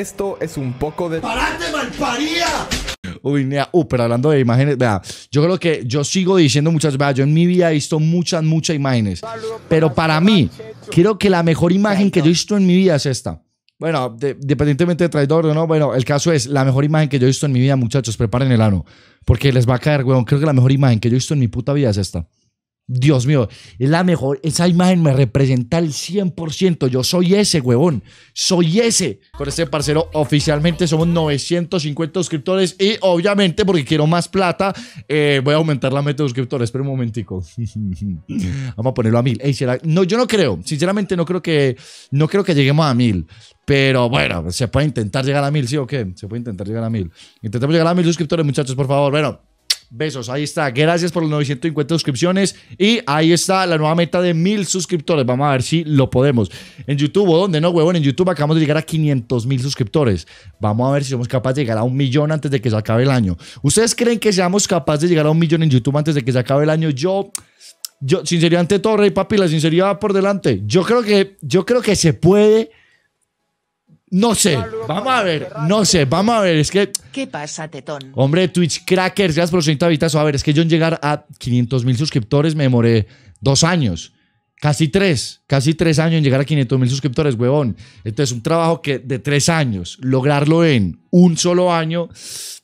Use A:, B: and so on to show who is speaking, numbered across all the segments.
A: esto es un poco de... ¡Parate, malparía! Uy, mira, uy uh, pero hablando de imágenes, vea, yo creo que yo sigo diciendo muchas veces, yo en mi vida he visto muchas, muchas imágenes, pero para mí, creo que la mejor imagen que yo he visto en mi vida es esta. Bueno, independientemente de, de traidor o no, bueno, el caso es la mejor imagen que yo he visto en mi vida, muchachos, preparen el ano, porque les va a caer, weón, creo que la mejor imagen que yo he visto en mi puta vida es esta. Dios mío, es la mejor, esa imagen me representa al 100%, yo soy ese, huevón, soy ese. Con este parcero oficialmente somos 950 suscriptores y obviamente porque quiero más plata, eh, voy a aumentar la meta de suscriptores, espera un momentico. Vamos a ponerlo a mil. No, yo no creo, sinceramente no creo que, no creo que lleguemos a mil. Pero bueno, se puede intentar llegar a mil, ¿sí o qué? Se puede intentar llegar a mil. Intentemos llegar a mil suscriptores, muchachos, por favor. Bueno, besos. Ahí está. Gracias por los 950 suscripciones. Y ahí está la nueva meta de 1.000 suscriptores. Vamos a ver si lo podemos. En YouTube, ¿o dónde no, huevón? En YouTube acabamos de llegar a 500 mil suscriptores. Vamos a ver si somos capaces de llegar a un millón antes de que se acabe el año. ¿Ustedes creen que seamos capaces de llegar a un millón en YouTube antes de que se acabe el año? Yo. Yo, sinceridad ante todo, Rey Papi, la sinceridad va por delante. Yo creo que, yo creo que se puede no sé, vamos a ver, no sé, vamos a ver, es que... ¿Qué pasa, Tetón? Hombre, Twitch Crackers, gracias por los de A ver, es que yo en llegar a 500 mil suscriptores me demoré dos años, casi tres, casi tres años en llegar a 500 mil suscriptores, huevón. Entonces, un trabajo que de tres años, lograrlo en un solo año,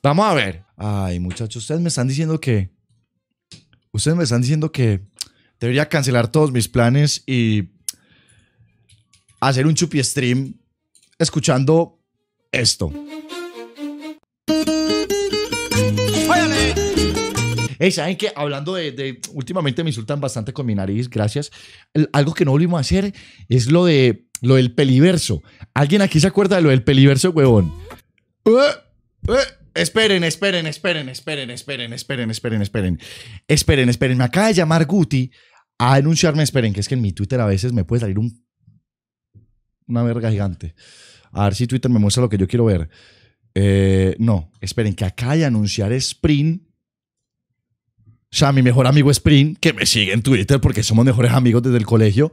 A: vamos a ver. Ay, muchachos, ustedes me están diciendo que... Ustedes me están diciendo que debería cancelar todos mis planes y hacer un chupi stream escuchando esto. Hey, ¿saben qué? Hablando de, Últimamente me insultan bastante con mi nariz, gracias. algo que no volvimos a hacer es lo de... Lo del peliverso. ¿Alguien aquí se acuerda de lo del peliverso, huevón? Eh, eh, esperen, esperen, esperen, esperen, esperen, esperen, esperen, esperen. Esperen, esperen. Me acaba de llamar Guti a anunciarme. Esperen, que es que en mi Twitter a veces me puede salir un una verga gigante. A ver si Twitter me muestra lo que yo quiero ver. Eh, no, esperen, que acá hay anunciar Sprint. O sea, mi mejor amigo Sprint, que me sigue en Twitter porque somos mejores amigos desde el colegio.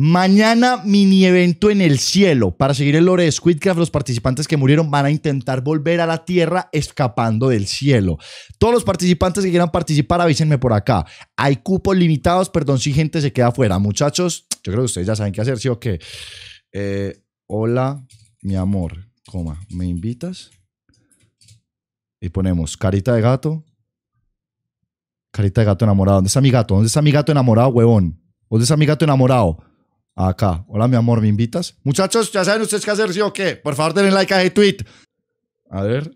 A: Mañana mini evento en el cielo. Para seguir el lore de Squidcraft, los participantes que murieron van a intentar volver a la Tierra escapando del cielo. Todos los participantes que quieran participar, avísenme por acá. Hay cupos limitados, perdón si gente se queda afuera. Muchachos, yo creo que ustedes ya saben qué hacer, ¿sí o qué? Eh, hola, mi amor, coma, ¿me invitas? Y ponemos carita de gato. Carita de gato enamorado. ¿Dónde está mi gato? ¿Dónde está mi gato enamorado, huevón? ¿Dónde está mi gato enamorado? Acá. Hola, mi amor, ¿me invitas? Muchachos, ya saben ustedes qué hacer, ¿sí o qué? Por favor, denle like a ese tweet. A ver.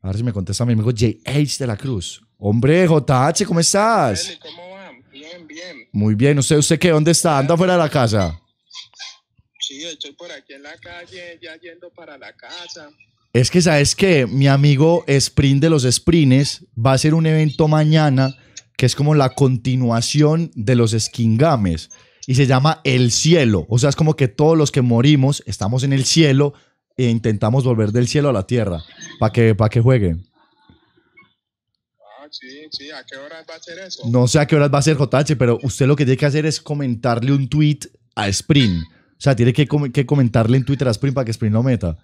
A: A ver si me contesta mi amigo JH de la Cruz. Hombre, JH, ¿cómo estás? ¿Cómo Bien, bien. Muy bien. ¿Usted, usted qué? ¿Dónde está? ¿Anda fuera de la casa? estoy por aquí en la calle, ya yendo para la casa. Es que sabes que mi amigo Sprint de los Sprints va a hacer un evento mañana que es como la continuación de los Skingames y se llama El Cielo. O sea, es como que todos los que morimos estamos en el cielo e intentamos volver del cielo a la tierra para que, para que jueguen. Ah, sí, sí, ¿a qué horas va a ser eso? No sé a qué horas va a ser JH, pero usted lo que tiene que hacer es comentarle un tweet a Sprint o sea, tiene que, comentarle en Twitter a Spring para que Spring lo meta.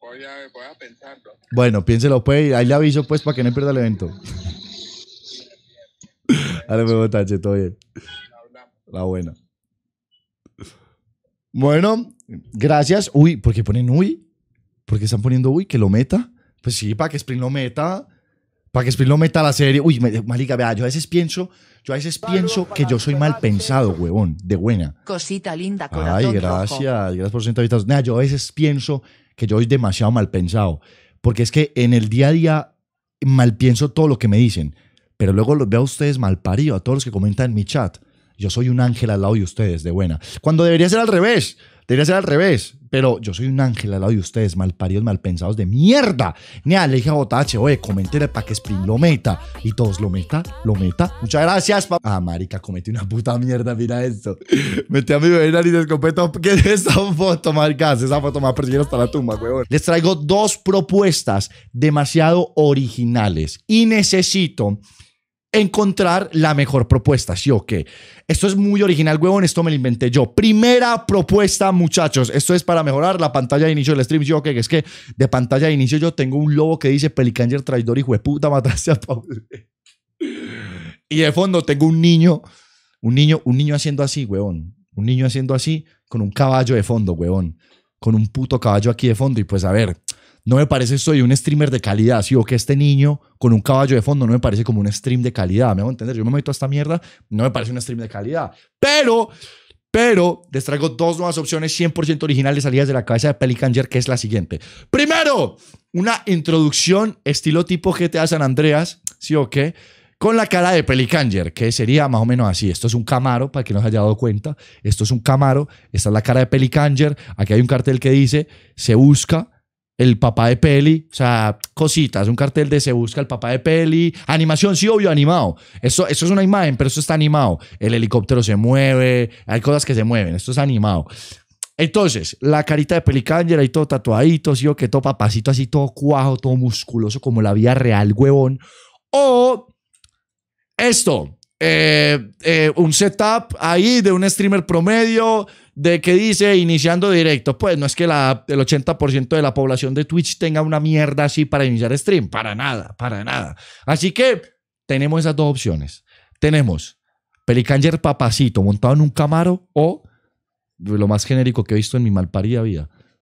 A: Voy a, pensarlo. Bueno, piénselo, pues. Ahí le aviso, pues, para que no pierda el evento. Dale, me pues, tache, todo bien. La buena. Bueno, gracias. Uy, ¿por qué ponen uy? ¿Por qué están poniendo uy? ¿Que lo meta? Pues sí, para que Spring lo meta. Para que spin meta la serie. Uy, marica, vea, yo a veces pienso, yo a veces pienso que yo soy mal pensado, huevón, de buena. Cosita linda, corazón Ay, gracias, gracias por su vistas. Nada, yo a veces pienso que yo soy demasiado mal pensado. Porque es que en el día a día mal pienso todo lo que me dicen. Pero luego los veo a ustedes mal parido, a todos los que comentan en mi chat. Yo soy un ángel al lado de ustedes, de buena. Cuando debería ser al revés. Debería ser al revés, pero yo soy un ángel al lado de ustedes, malparidos, malpensados de mierda. Ni le dije a Botache, oye, coméntele para que Spring lo meta. Y todos, lo meta, lo meta. Muchas gracias, papá. Ah, marica, comete una puta mierda, mira esto. Metí a mi bebé y escopeta. ¿Qué es esa foto, marica? Esa foto me va hasta la tumba, weón. Les traigo dos propuestas demasiado originales y necesito encontrar la mejor propuesta. ¿Sí o qué? Esto es muy original, huevón. Esto me lo inventé yo. Primera propuesta, muchachos. Esto es para mejorar la pantalla de inicio del stream. ¿Sí o Es que de pantalla de inicio yo tengo un lobo que dice Pelicanjer, traidor y puta mataste a Pablo. y de fondo tengo un niño, un niño, un niño haciendo así, huevón. Un niño haciendo así con un caballo de fondo, huevón. Con un puto caballo aquí de fondo. Y pues a ver, no me parece soy un streamer de calidad, sí, o que este niño con un caballo de fondo no me parece como un stream de calidad, me a entender, yo me meto a esta mierda, no me parece un stream de calidad, pero, pero les traigo dos nuevas opciones 100% originales salidas de la cabeza de Pelicanger, que es la siguiente. Primero, una introducción estilo tipo GTA San Andreas, sí o qué, con la cara de Pelicanger, que sería más o menos así. Esto es un Camaro, para que no se haya dado cuenta. Esto es un Camaro, esta es la cara de Pelicanger. Aquí hay un cartel que dice, se busca el papá de Peli, o sea, cositas, un cartel de se busca el papá de Peli, animación, sí, obvio, animado. Eso, eso es una imagen, pero eso está animado. El helicóptero se mueve, hay cosas que se mueven, esto es animado. Entonces, la carita de era y todo tatuadito, sí, o que todo papacito así, todo cuajo, todo musculoso, como la vida real, huevón. O esto, eh, eh, un setup ahí de un streamer promedio de que dice iniciando directo. Pues no es que el 80% de la población de Twitch tenga una mierda así para iniciar stream. Para nada, para nada. Así que tenemos esas dos opciones. Tenemos Pelicanger papacito montado en un camaro o lo más genérico que he visto en mi malparida vida